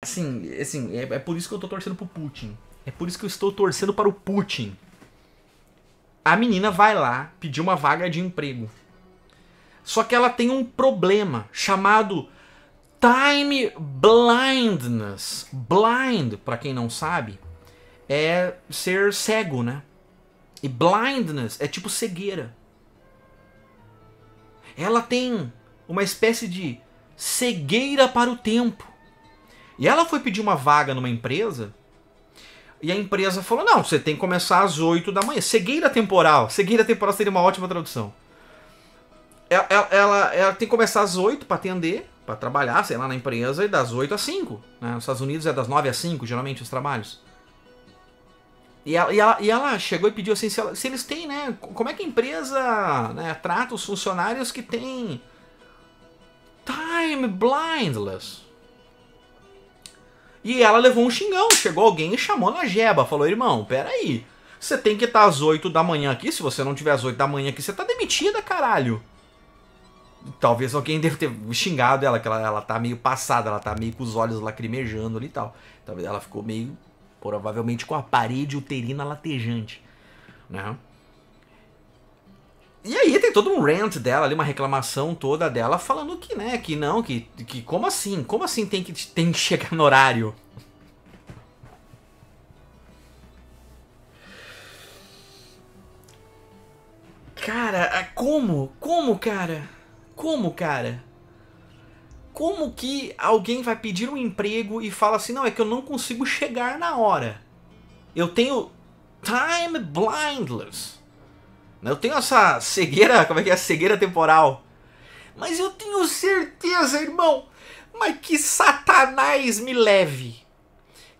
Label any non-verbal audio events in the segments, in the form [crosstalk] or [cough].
Assim, assim é, é por isso que eu tô torcendo pro Putin. É por isso que eu estou torcendo para o Putin. A menina vai lá pedir uma vaga de emprego. Só que ela tem um problema chamado time blindness. Blind, para quem não sabe, é ser cego, né? E blindness é tipo cegueira. Ela tem uma espécie de cegueira para o tempo. E ela foi pedir uma vaga numa empresa e a empresa falou: não, você tem que começar às 8 da manhã. Cegueira temporal. Cegueira temporal seria uma ótima tradução. Ela, ela, ela tem que começar às 8 para atender, para trabalhar, sei lá, na empresa, e das 8 às 5. Né? Nos Estados Unidos é das 9 às 5, geralmente, os trabalhos. E ela, e ela, e ela chegou e pediu assim: se, se, eles têm, né? Como é que a empresa né, trata os funcionários que têm. Time blindless e ela levou um xingão. Chegou alguém e chamou na jeba. Falou, irmão, peraí. Você tem que estar tá às 8 da manhã aqui. Se você não tiver às 8 da manhã aqui, você tá demitida, caralho. Talvez alguém deve ter xingado ela, que ela, ela tá meio passada, ela tá meio com os olhos lacrimejando ali e tal. Talvez ela ficou meio, provavelmente, com a parede uterina latejante. Né? tem todo um rant dela ali, uma reclamação toda dela, falando que, né, que não, que, que como assim? Como assim tem que, tem que chegar no horário? Cara, como? Como, cara? Como, cara? Como que alguém vai pedir um emprego e fala assim, não, é que eu não consigo chegar na hora. Eu tenho time blindness. Eu tenho essa cegueira, como é que é? Cegueira temporal. Mas eu tenho certeza, irmão, mas que Satanás me leve.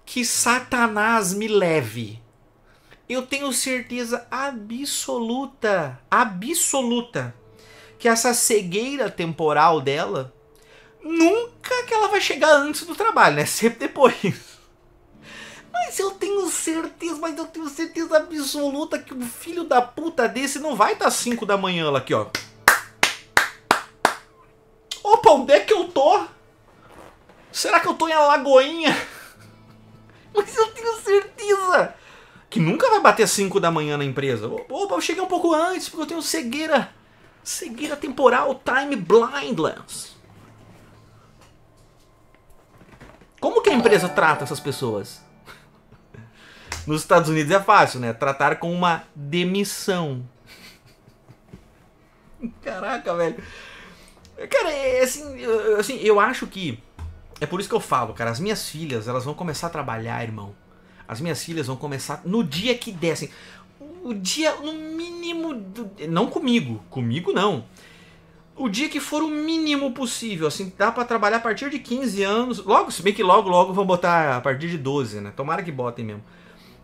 Que Satanás me leve. Eu tenho certeza absoluta, absoluta, que essa cegueira temporal dela, nunca que ela vai chegar antes do trabalho, né? Sempre depois. Mas eu tenho certeza, mas eu tenho certeza absoluta que o filho da puta desse não vai estar tá 5 da manhã lá aqui, ó. Opa, onde é que eu tô? Será que eu tô em Alagoinha? [laughs] Mas eu tenho certeza que nunca vai bater 5 da manhã na empresa. Opa, eu cheguei um pouco antes porque eu tenho cegueira. Cegueira temporal, time blindless. Como que a empresa trata essas pessoas? Nos Estados Unidos é fácil, né? Tratar com uma demissão. [laughs] Caraca, velho. Cara, é, é assim, eu, assim, eu acho que. É por isso que eu falo, cara. As minhas filhas, elas vão começar a trabalhar, irmão. As minhas filhas vão começar no dia que dessem. O dia, no mínimo. Do, não comigo. Comigo não. O dia que for o mínimo possível, assim, dá para trabalhar a partir de 15 anos. Logo, se bem que logo, logo vão botar a partir de 12, né? Tomara que botem mesmo.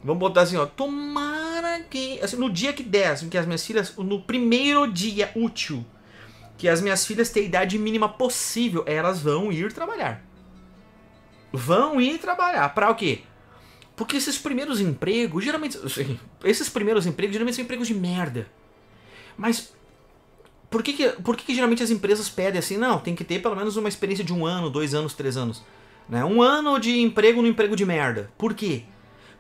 Vamos botar assim, ó. Tomara que. Assim, no dia que der, assim, que as minhas filhas. No primeiro dia útil que as minhas filhas têm a idade mínima possível, elas vão ir trabalhar. Vão ir trabalhar. Pra o quê? Porque esses primeiros empregos, geralmente. Assim, esses primeiros empregos geralmente são empregos de merda. Mas. Por que, que, por que, que geralmente as empresas pedem assim? Não, tem que ter pelo menos uma experiência de um ano, dois anos, três anos. Né? Um ano de emprego no emprego de merda. Por quê?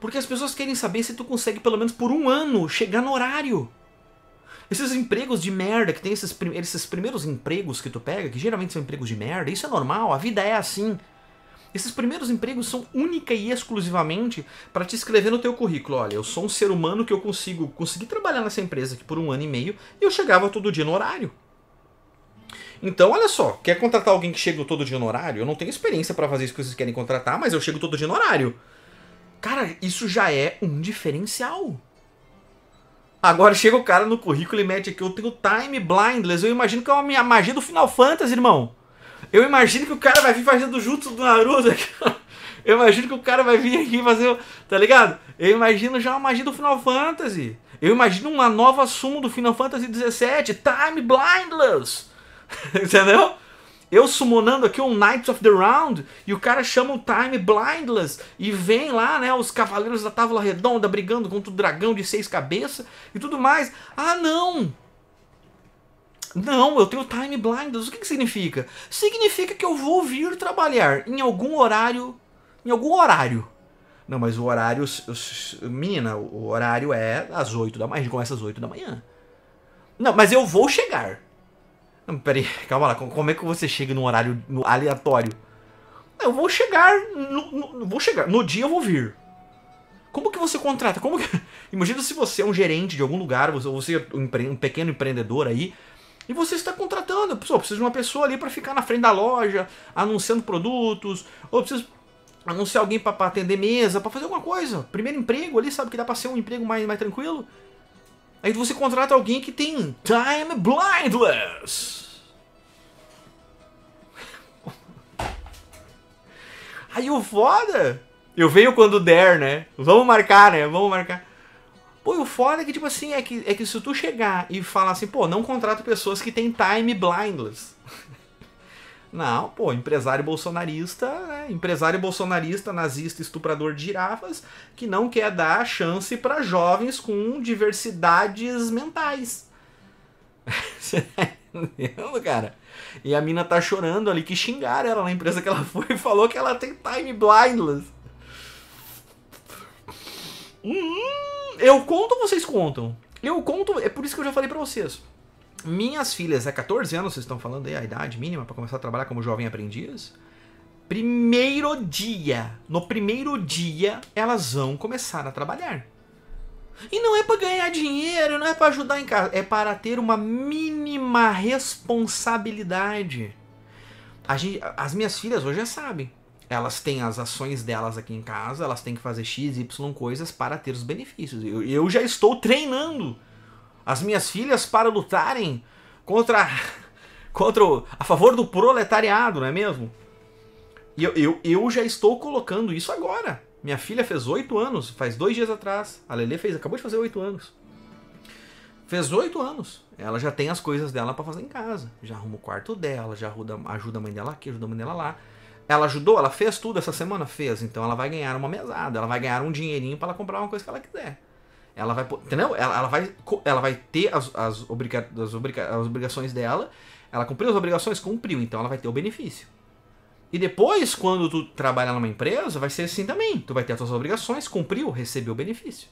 Porque as pessoas querem saber se tu consegue, pelo menos por um ano, chegar no horário. Esses empregos de merda que tem esses, prim esses primeiros empregos que tu pega, que geralmente são empregos de merda, isso é normal, a vida é assim. Esses primeiros empregos são única e exclusivamente para te escrever no teu currículo. Olha, eu sou um ser humano que eu consigo conseguir trabalhar nessa empresa aqui por um ano e meio e eu chegava todo dia no horário. Então, olha só, quer contratar alguém que chega todo dia no horário? Eu não tenho experiência para fazer isso que vocês querem contratar, mas eu chego todo dia no horário. Cara, isso já é um diferencial. Agora chega o cara no currículo e mete aqui, eu tenho time blindless. Eu imagino que é uma magia do Final Fantasy, irmão. Eu imagino que o cara vai vir fazendo jutsu do Naruto aqui. Eu imagino que o cara vai vir aqui fazer, tá ligado? Eu imagino já uma magia do Final Fantasy. Eu imagino uma nova sumo do Final Fantasy 17, Time Blindless. [laughs] Entendeu? Eu summonando aqui um Knights of the Round e o cara chama o Time Blindless e vem lá, né, os cavaleiros da Távola Redonda brigando contra o dragão de seis cabeças e tudo mais. Ah, não! Não, eu tenho Time Blindless. O que, que significa? Significa que eu vou vir trabalhar em algum horário, em algum horário. Não, mas o horário, menina, o horário é às 8 da manhã, a gente começa às 8 da manhã. Não, mas eu vou chegar. Não, peraí, calma lá. Como é que você chega num horário aleatório? Eu vou chegar no, no, vou chegar. No dia eu vou vir. Como que você contrata? Como que... [laughs] Imagina se você é um gerente de algum lugar, ou você é um, um pequeno empreendedor aí, e você está contratando. Pessoal, precisa de uma pessoa ali para ficar na frente da loja, anunciando produtos, ou precisa anunciar alguém para atender mesa, para fazer alguma coisa. Primeiro emprego ali, sabe? Que dá para ser um emprego mais, mais tranquilo. Aí você contrata alguém que tem time blindless. [laughs] Aí o foda. Eu venho quando der, né? Vamos marcar, né? Vamos marcar. Pô, e o foda é que, tipo assim, é que, é que se tu chegar e falar assim, pô, não contrato pessoas que têm time blindless. [laughs] Não, pô, empresário bolsonarista, né? empresário bolsonarista, nazista, estuprador de girafas, que não quer dar chance para jovens com diversidades mentais. [laughs] Tá entendendo, cara? E a mina tá chorando ali que xingaram ela na empresa que ela [laughs] foi e falou que ela tem time blindless. Hum, eu conto ou vocês contam? Eu conto, é por isso que eu já falei para vocês minhas filhas, é 14 anos, vocês estão falando aí a idade mínima para começar a trabalhar como jovem aprendiz. Primeiro dia, no primeiro dia, elas vão começar a trabalhar. E não é para ganhar dinheiro, não é para ajudar em casa, é para ter uma mínima responsabilidade. Gente, as minhas filhas hoje já sabem. Elas têm as ações delas aqui em casa, elas têm que fazer X, Y coisas para ter os benefícios. Eu, eu já estou treinando as minhas filhas para lutarem contra, [laughs] contra o, a favor do proletariado, não é mesmo? E eu, eu, eu já estou colocando isso agora. Minha filha fez oito anos, faz dois dias atrás. A Lele fez, acabou de fazer oito anos. Fez oito anos. Ela já tem as coisas dela para fazer em casa. Já arruma o quarto dela, já ajuda, ajuda a mãe dela aqui, ajuda a mãe dela lá. Ela ajudou, ela fez tudo essa semana? Fez. Então ela vai ganhar uma mesada, ela vai ganhar um dinheirinho para ela comprar uma coisa que ela quiser. Ela vai, entendeu? Ela, ela vai, ela vai ter as, as, obriga, as, obriga, as obrigações dela. Ela cumpriu as obrigações? Cumpriu. Então ela vai ter o benefício. E depois, quando tu trabalhar numa empresa, vai ser assim também. Tu vai ter as tuas obrigações, cumpriu, recebeu o benefício.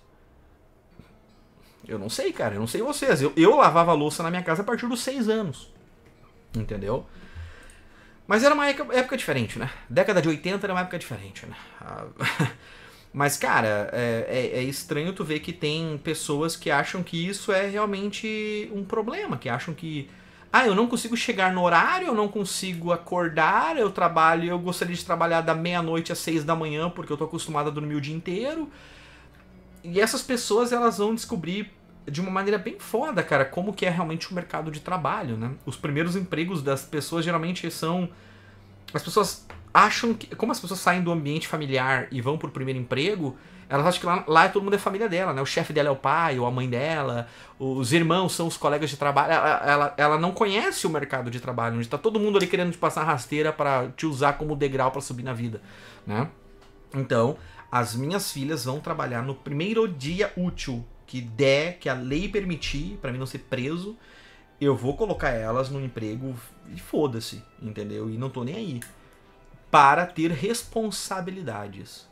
Eu não sei, cara. Eu não sei vocês. Eu, eu lavava louça na minha casa a partir dos seis anos. Entendeu? Mas era uma época diferente, né? Década de 80 era uma época diferente, né? Ah, [laughs] Mas, cara, é, é, é, estranho tu ver que tem pessoas que acham que isso é realmente um problema, que acham que. Ah, eu não consigo chegar no horário, eu não consigo acordar, eu trabalho, eu gostaria de trabalhar da meia-noite às seis da manhã, porque eu tô acostumado a dormir o dia inteiro. E essas pessoas, elas vão descobrir de uma maneira bem foda, cara, como que é realmente o mercado de trabalho, né? Os primeiros empregos das pessoas geralmente são. As pessoas acham que. Como as pessoas saem do ambiente familiar e vão pro primeiro emprego, elas acham que lá, lá é todo mundo é família dela, né? O chefe dela é o pai, ou a mãe dela, os irmãos são os colegas de trabalho. Ela, ela, ela não conhece o mercado de trabalho, onde tá todo mundo ali querendo te passar rasteira para te usar como degrau para subir na vida, né? Então, as minhas filhas vão trabalhar no primeiro dia útil que der, que a lei permitir, para mim não ser preso, eu vou colocar elas no emprego e foda-se, entendeu? E não tô nem aí para ter responsabilidades.